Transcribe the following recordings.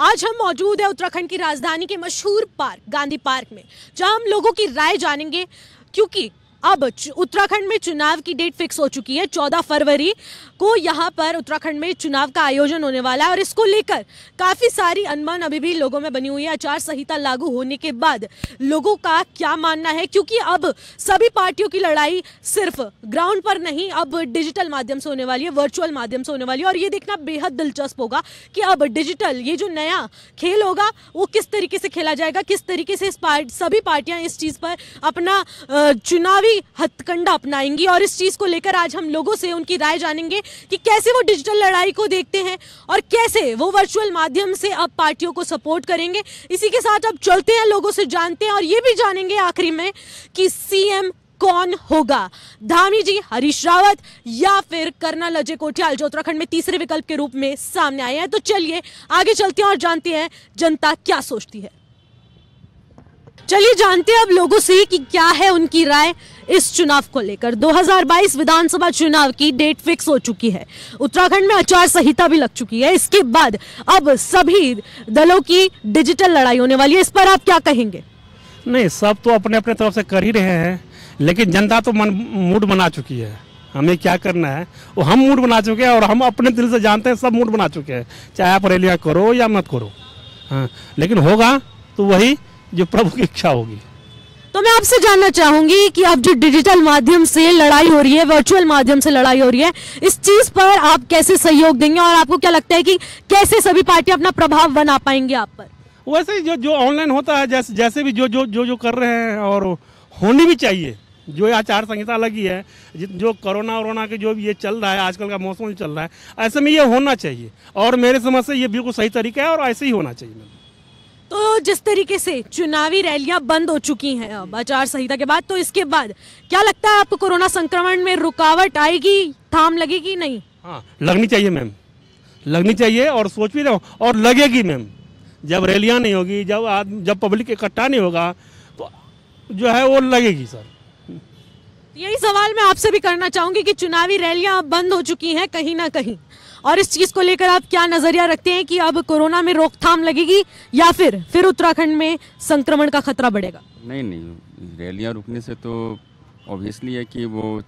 आज हम मौजूद है उत्तराखंड की राजधानी के मशहूर पार्क गांधी पार्क में जहां हम लोगों की राय जानेंगे क्योंकि अब उत्तराखंड में चुनाव की डेट फिक्स हो चुकी है चौदह फरवरी को यहाँ पर उत्तराखंड में चुनाव का आयोजन होने वाला है और इसको लेकर काफ़ी सारी अनुमान अभी भी लोगों में बनी हुई है आचार संहिता लागू होने के बाद लोगों का क्या मानना है क्योंकि अब सभी पार्टियों की लड़ाई सिर्फ ग्राउंड पर नहीं अब डिजिटल माध्यम से होने वाली है वर्चुअल माध्यम से होने वाली है और ये देखना बेहद दिलचस्प होगा कि अब डिजिटल ये जो नया खेल होगा वो किस तरीके से खेला जाएगा किस तरीके से पार्ट, सभी पार्टियां इस चीज़ पर अपना चुनावी कैसी हथकंडा अपनाएंगी और इस चीज़ को लेकर आज हम लोगों से उनकी राय जानेंगे कि कैसे वो डिजिटल लड़ाई को देखते हैं और कैसे वो वर्चुअल माध्यम से अब पार्टियों को सपोर्ट करेंगे इसी के साथ अब चलते हैं लोगों से जानते हैं और ये भी जानेंगे आखिरी में कि सीएम कौन होगा धामी जी हरीश रावत या फिर कर्नल अजय कोठियाल जो उत्तराखंड में तीसरे विकल्प के रूप में सामने आए हैं तो चलिए आगे चलते हैं और जानते हैं जनता क्या सोचती है चलिए जानते हैं अब लोगों से कि क्या है उनकी राय इस चुनाव को लेकर 2022 विधानसभा चुनाव की डेट फिक्स हो चुकी है उत्तराखंड में आचार संहिता भी लग चुकी है इसके बाद अब सभी दलों की डिजिटल लड़ाई होने वाली है इस पर आप क्या कहेंगे नहीं सब तो अपने अपने तरफ से कर ही रहे हैं लेकिन जनता तो मन मूड बना चुकी है हमें क्या करना है वो हम मूड बना चुके हैं और हम अपने दिल से जानते हैं सब मूड बना चुके हैं चाहे आप रैलियाँ करो या मत करो हाँ लेकिन होगा तो वही जो प्रभु की इच्छा होगी तो मैं आपसे जानना चाहूंगी कि अब जो डिजिटल माध्यम से लड़ाई हो रही है वर्चुअल माध्यम से लड़ाई हो रही है इस चीज पर आप कैसे सहयोग देंगे और आपको क्या लगता है कि कैसे सभी पार्टियां अपना प्रभाव बना पाएंगे आप पर वैसे जो जो ऑनलाइन होता है जैसे जैसे भी जो जो जो जो कर रहे हैं और होनी भी चाहिए जो आचार संहिता लगी है जो कोरोना वोना के जो भी ये चल रहा है आजकल का मौसम चल रहा है ऐसे में ये होना चाहिए और मेरे समझ से ये बिल्कुल सही तरीका है और ऐसे ही होना चाहिए तो जिस तरीके से चुनावी रैलियां बंद हो चुकी हैं अब आचार संहिता के बाद तो इसके बाद क्या लगता है आपको कोरोना संक्रमण में रुकावट आएगी थाम लगेगी नहीं हाँ लगनी चाहिए मैम लगनी चाहिए और सोच भी हूँ और लगेगी मैम जब रैलियां नहीं होगी जब आद, जब पब्लिक इकट्ठा नहीं होगा तो जो है वो लगेगी सर यही सवाल मैं आपसे भी करना चाहूंगी कि चुनावी रैलियां अब बंद हो चुकी हैं कहीं ना कहीं और इस चीज़ को लेकर आप क्या नज़रिया रखते हैं कि अब कोरोना में रोकथाम लगेगी या फिर फिर उत्तराखंड में संक्रमण का खतरा बढ़ेगा नहीं नहीं रैलियाँ रुकने से तो ऑब्वियसली है कि वो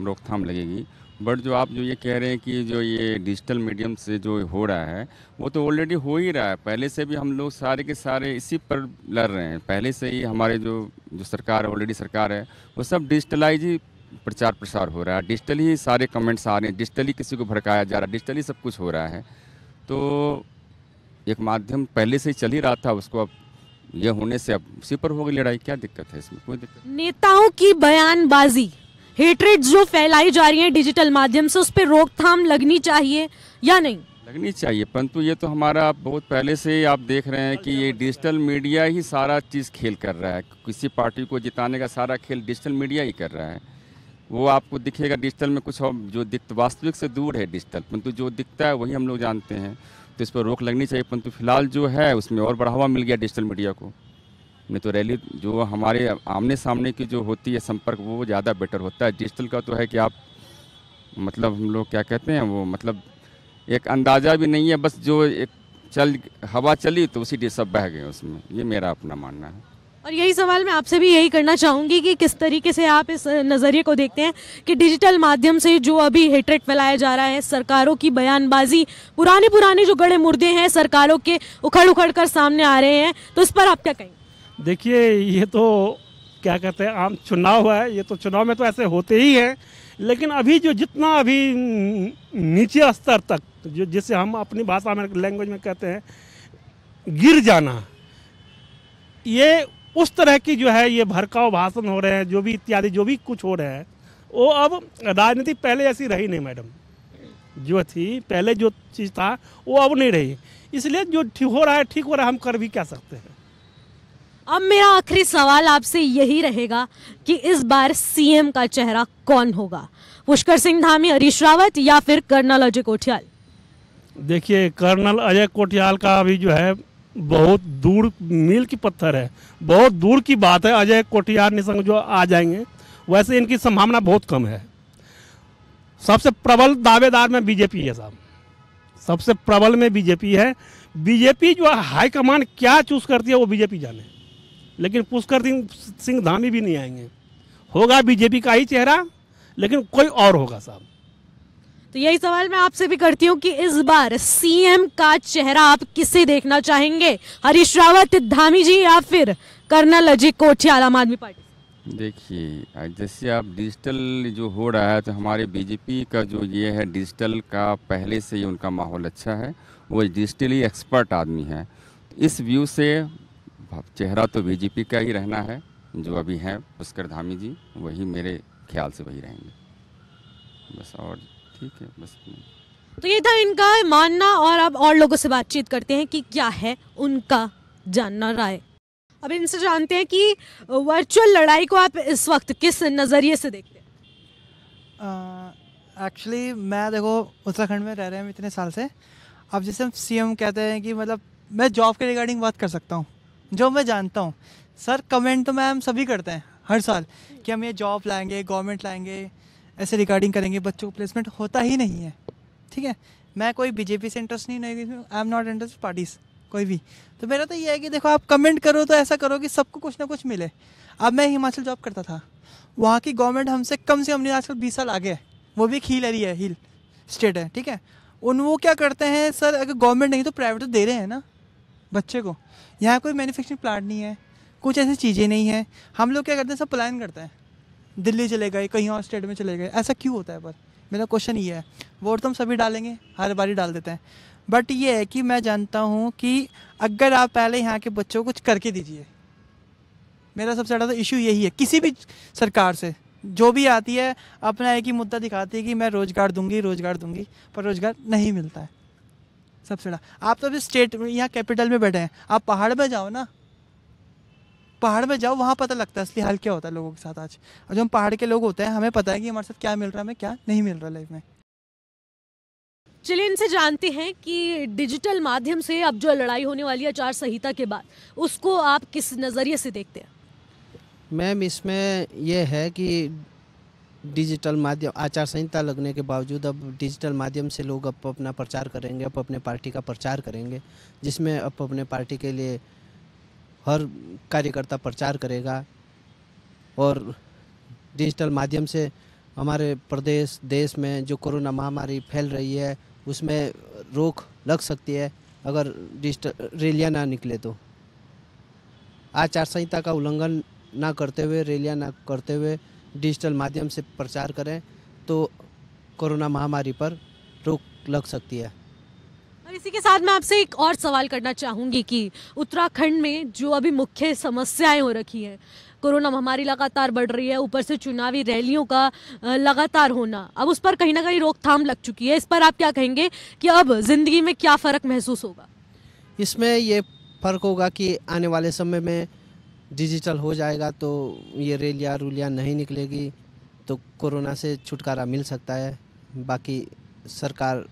रोकथाम लगेगी बट जो आप जो ये कह रहे हैं कि जो ये डिजिटल मीडियम से जो हो रहा है वो तो ऑलरेडी हो ही रहा है पहले से भी हम लोग सारे के सारे इसी पर लड़ रहे हैं पहले से ही हमारे जो जो सरकार ऑलरेडी सरकार है वो सब डिजिटलाइज ही प्रचार प्रसार हो रहा है डिजिटली सारे कमेंट्स आ रहे हैं डिजिटली किसी को भड़काया जा रहा है डिजिटली सब कुछ हो रहा है तो एक माध्यम पहले से ही चल ही रहा था उसको अब यह होने से अब उसी पर होगी लड़ाई क्या दिक्कत है इसमें कोई दिक्कत नेताओं की बयानबाजी हेटरेट जो फैलाई जा रही है डिजिटल माध्यम से उस पर रोकथाम लगनी चाहिए या नहीं लगनी चाहिए परंतु ये तो हमारा बहुत पहले से ही आप देख रहे हैं कि ये डिजिटल मीडिया ही सारा चीज़ खेल कर रहा है किसी पार्टी को जिताने का सारा खेल डिजिटल मीडिया ही कर रहा है वो आपको दिखेगा डिजिटल में कुछ जो दिक्कत वास्तविक से दूर है डिजिटल परंतु जो दिखता है वही हम लोग जानते हैं तो इस पर रोक लगनी चाहिए परंतु फिलहाल जो है उसमें और बढ़ावा मिल गया डिजिटल मीडिया को नहीं तो रैली जो हमारे आमने सामने की जो होती है संपर्क वो ज़्यादा बेटर होता है डिजिटल का तो है कि आप मतलब हम लोग क्या कहते हैं वो मतलब एक अंदाज़ा भी नहीं है बस जो एक चल हवा चली तो उसी डे सब बह गए उसमें ये मेरा अपना मानना है और यही सवाल मैं आपसे भी यही करना चाहूँगी कि किस तरीके से आप इस नज़रिए को देखते हैं कि डिजिटल माध्यम से जो अभी हेटरेट फैलाया जा रहा है सरकारों की बयानबाजी पुराने पुराने जो गड़े मुर्दे हैं सरकारों के उखड़ उखड़ कर सामने आ रहे हैं तो इस पर आप क्या कहेंगे देखिए ये तो क्या कहते हैं आम चुनाव है ये तो चुनाव में तो ऐसे होते ही हैं लेकिन अभी जो जितना अभी नीचे स्तर तक जो जिसे हम अपनी भाषा में लैंग्वेज में कहते हैं गिर जाना ये उस तरह की जो है ये भड़काव भाषण हो रहे हैं जो भी इत्यादि जो भी कुछ हो रहे हैं वो अब राजनीति पहले ऐसी रही नहीं मैडम जो थी पहले जो चीज़ था वो अब नहीं रही इसलिए जो ठीक हो रहा है ठीक हो रहा है हम कर भी क्या सकते हैं अब मेरा आखिरी सवाल आपसे यही रहेगा कि इस बार सीएम का चेहरा कौन होगा पुष्कर सिंह धामी हरीश रावत या फिर कर्नल अजय कोठियाल देखिए कर्नल अजय कोठियाल का अभी जो है बहुत दूर मील की पत्थर है बहुत दूर की बात है अजय कोटियार निशंक जो आ जाएंगे वैसे इनकी संभावना बहुत कम है सबसे प्रबल दावेदार में बीजेपी है साहब सबसे प्रबल में बीजेपी है बीजेपी जो हाईकमान क्या चूज करती है वो बीजेपी जाने लेकिन पुष्कर सिंह धामी भी नहीं आएंगे होगा बीजेपी का ही चेहरा लेकिन कोई और होगा साहब तो यही सवाल मैं आपसे भी करती हूँ कि इस बार सीएम का चेहरा आप किसे देखना चाहेंगे हरीश रावत धामी जी या फिर कर्नल अजय कोठी आम आदमी पार्टी देखिए जैसे आप डिजिटल जो हो रहा है तो हमारे बीजेपी का जो ये है डिजिटल का पहले से ही उनका माहौल अच्छा है वो डिजिटली एक्सपर्ट आदमी है तो इस व्यू से चेहरा तो बीजेपी का ही रहना है जो अभी हैं पुष्कर धामी जी वही मेरे ख्याल से वही रहेंगे बस और ठीक है बस तो ये था इनका मानना और अब और लोगों से बातचीत करते हैं कि क्या है उनका जानना राय अब इनसे जानते हैं कि वर्चुअल लड़ाई को आप इस वक्त किस नज़रिए से देखते हैं एक्चुअली uh, मैं देखो उत्तराखंड में रह रहे हैं इतने साल से अब जैसे हम सी कहते हैं कि मतलब मैं जॉब के रिगार्डिंग बात कर सकता हूँ जो मैं जानता हूँ सर कमेंट तो मैम सभी करते हैं हर साल कि हम ये जॉब लाएंगे गवर्नमेंट लाएंगे ऐसे रिकॉर्डिंग करेंगे बच्चों को प्लेसमेंट होता ही नहीं है ठीक है मैं कोई बीजेपी से इंटरेस्ट नहीं I am not interest parties कोई भी तो मेरा तो ये है कि देखो आप कमेंट करो तो ऐसा करो कि सबको कुछ ना कुछ मिले अब मैं हिमाचल जॉब करता था वहाँ की गवर्नमेंट हमसे कम से कम नहीं आजकल बीस साल आगे है वो भी एक हिल एरिया है हिल स्टेट है ठीक है उन वो क्या करते हैं सर अगर गवर्नमेंट नहीं तो प्राइवेट तो दे रहे हैं ना बच्चे को यहाँ कोई मैन्युफैक्चरिंग प्लांट नहीं है कुछ ऐसी चीज़ें नहीं हैं हम लोग क्या करते हैं सब प्लान करते हैं दिल्ली चले गए कहीं और स्टेट में चले गए ऐसा क्यों होता है पर मेरा क्वेश्चन ये है वोट तो हम सभी डालेंगे हर बार ही डाल देते हैं बट ये है कि मैं जानता हूँ कि अगर आप पहले यहाँ के बच्चों को कुछ करके दीजिए मेरा सबसे ज़्यादा इशू यही है किसी भी सरकार से जो भी आती है अपना एक ही मुद्दा दिखाती है कि मैं रोज़गार दूंगी रोज़गार दूंगी पर रोज़गार नहीं मिलता है सबसे बड़ा आप तो अभी स्टेट यहाँ कैपिटल में बैठे हैं आप पहाड़ पर जाओ ना पहाड़ में जाओ वहाँ पता लगता है असली हाल क्या होता है लोगों के साथ आज और जो हम पहाड़ के लोग होते हैं हमें पता है कि हमारे साथ क्या मिल रहा है हमें क्या नहीं मिल रहा लाइफ में चलिए इनसे जानते हैं कि डिजिटल माध्यम से अब जो लड़ाई होने वाली है आचार संहिता के बाद उसको आप किस नज़रिए से देखते हैं मैम इसमें यह है कि डिजिटल माध्यम आचार संहिता लगने के बावजूद अब डिजिटल माध्यम से लोग अब अपना प्रचार करेंगे अब अपने पार्टी का प्रचार करेंगे जिसमें अब अपने पार्टी के लिए हर कार्यकर्ता प्रचार करेगा और डिजिटल माध्यम से हमारे प्रदेश देश में जो कोरोना महामारी फैल रही है उसमें रोक लग सकती है अगर डिजिटल रैलियाँ ना निकले तो आचार संहिता का उल्लंघन ना करते हुए रैलियाँ ना करते हुए डिजिटल माध्यम से प्रचार करें तो कोरोना महामारी पर रोक लग सकती है और इसी के साथ मैं आपसे एक और सवाल करना चाहूँगी कि उत्तराखंड में जो अभी मुख्य समस्याएं हो रखी हैं कोरोना महामारी लगातार बढ़ रही है ऊपर से चुनावी रैलियों का लगातार होना अब उस पर कहीं ना कहीं रोकथाम लग चुकी है इस पर आप क्या कहेंगे कि अब ज़िंदगी में क्या फ़र्क महसूस होगा इसमें ये फ़र्क होगा कि आने वाले समय में डिजिटल हो जाएगा तो ये रैलियाँ रूलियाँ नहीं निकलेगी तो कोरोना से छुटकारा मिल सकता है बाकी सरकार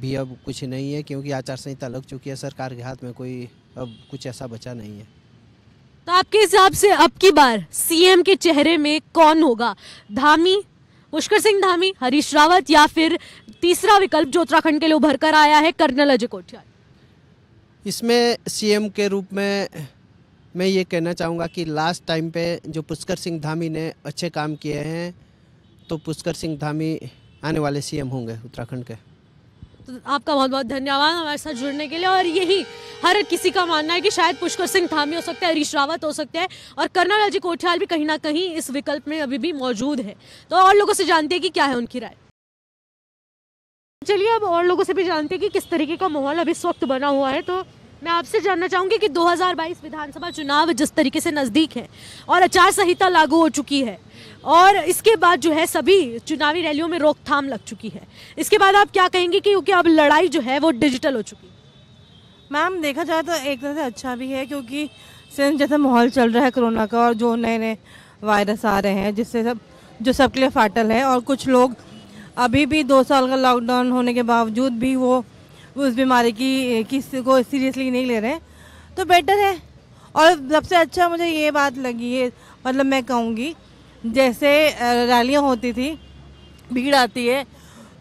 भी अब कुछ नहीं है क्योंकि आचार संहिता लग चुकी है सरकार के हाथ में कोई अब कुछ ऐसा बचा नहीं है तो आपके हिसाब से अब की बार सीएम के चेहरे में कौन होगा धामी पुष्कर सिंह धामी हरीश रावत या फिर तीसरा विकल्प जो उत्तराखंड के लिए उभर कर आया है कर्नल अजय कोठिया इसमें सीएम के रूप में मैं ये कहना चाहूँगा कि लास्ट टाइम पे जो पुष्कर सिंह धामी ने अच्छे काम किए हैं तो पुष्कर सिंह धामी आने वाले सीएम होंगे उत्तराखंड के तो आपका बहुत बहुत धन्यवाद हमारे साथ जुड़ने के लिए और यही हर किसी का मानना है कि शायद पुष्कर सिंह थामी हो सकता है हरीश रावत हो सकते हैं और कर्नल अजय कोठियाल भी कहीं ना कहीं इस विकल्प में अभी भी मौजूद है तो और लोगों से जानते हैं कि क्या है उनकी राय चलिए अब और लोगों से भी जानते हैं कि किस तरीके का माहौल अभी इस वक्त बना हुआ है तो मैं आपसे जानना चाहूंगी कि 2022 विधानसभा चुनाव जिस तरीके से नज़दीक है और आचार संहिता लागू हो चुकी है और इसके बाद जो है सभी चुनावी रैलियों में रोकथाम लग चुकी है इसके बाद आप क्या कहेंगे कि क्योंकि अब लड़ाई जो है वो डिजिटल हो चुकी है मैम देखा जाए तो एक तरह से अच्छा भी है क्योंकि सिंस जैसा माहौल चल रहा है कोरोना का और जो नए नए वायरस आ रहे हैं जिससे सब जो सबके लिए फाटल है और कुछ लोग अभी भी दो साल का लॉकडाउन होने के बावजूद भी वो उस बीमारी की किसी को सीरियसली नहीं ले रहे हैं तो बेटर है और सबसे अच्छा मुझे ये बात लगी है मतलब मैं कहूँगी जैसे रैलियाँ होती थी भीड़ आती है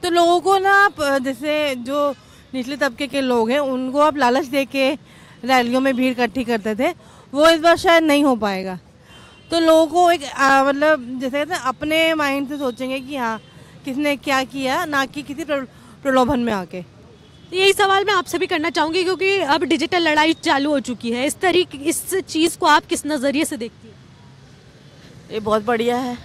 तो लोगों को ना आप जैसे जो निचले तबके के लोग हैं उनको आप लालच दे के रैलियों में भीड़ इकट्ठी करते थे वो इस बार शायद नहीं हो पाएगा तो लोगों को एक मतलब जैसे कहते हैं अपने माइंड से सोचेंगे कि हाँ किसने क्या किया ना कि किसी प्रलोभन में आके तो यही सवाल मैं आपसे भी करना चाहूँगी क्योंकि अब डिजिटल लड़ाई चालू हो चुकी है इस तरीके इस चीज़ को आप किस नज़रिए से देखती हैं ये बहुत बढ़िया है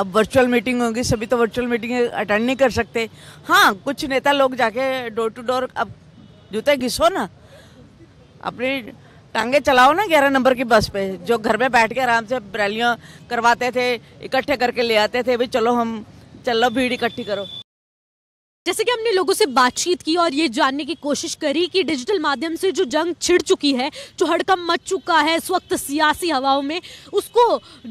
अब वर्चुअल मीटिंग होगी सभी तो वर्चुअल मीटिंग अटेंड नहीं कर सकते हाँ कुछ नेता लोग जाके डोर टू डोर अब जूते घिसो ना अपनी टांगे चलाओ ना ग्यारह नंबर की बस पे जो घर में बैठ के आराम से रैलियाँ करवाते थे इकट्ठे करके ले आते थे भाई चलो हम चलो भीड़ इकट्ठी करो जैसे कि हमने लोगों से बातचीत की और ये जानने की कोशिश करी कि डिजिटल माध्यम से जो जंग छिड़ चुकी है जो हड़कम मच चुका है इस वक्त सियासी हवाओं में उसको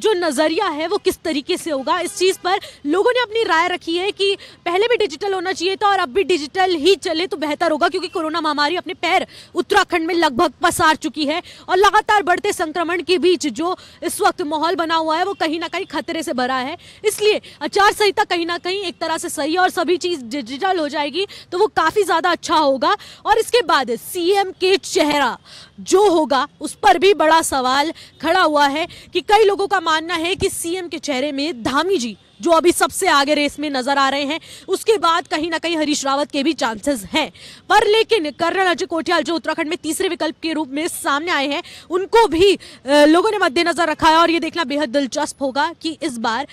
जो नज़रिया है वो किस तरीके से होगा इस चीज़ पर लोगों ने अपनी राय रखी है कि पहले भी डिजिटल होना चाहिए था और अब भी डिजिटल ही चले तो बेहतर होगा क्योंकि कोरोना महामारी अपने पैर उत्तराखंड में लगभग पसार चुकी है और लगातार बढ़ते संक्रमण के बीच जो इस वक्त माहौल बना हुआ है वो कहीं ना कहीं खतरे से भरा है इसलिए आचार संहिता कहीं ना कहीं एक तरह से सही है और सभी चीज़ डिजिटल स्टार हो जाएगी तो वो काफ़ी ज़्यादा अच्छा होगा और इसके बाद सीएम के चेहरा जो होगा उस पर भी बड़ा सवाल खड़ा हुआ है कि कई लोगों का मानना है कि सीएम के चेहरे में धामी जी जो अभी सबसे आगे रेस में नजर आ रहे हैं उसके बाद कहीं ना कहीं हरीश रावत के भी चांसेस हैं पर लेकिन कर्नल अजय कोटियाल जो उत्तराखंड में तीसरे विकल्प के रूप में सामने आए हैं उनको भी लोगों ने मद्देनजर रखा है और ये देखना बेहद दिलचस्प होगा कि इस बार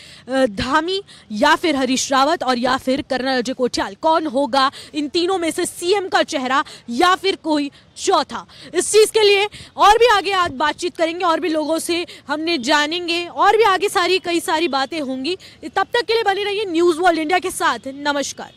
धामी या फिर हरीश रावत और या फिर कर्नल अजय कोठियाल कौन होगा इन तीनों में से सीएम का चेहरा या फिर कोई चौथा इस चीज़ के लिए और भी आगे आज बातचीत करेंगे और भी लोगों से हमने जानेंगे और भी आगे सारी कई सारी बातें होंगी तब तक के लिए बने रहिए न्यूज़ वर्ल्ड इंडिया के साथ नमस्कार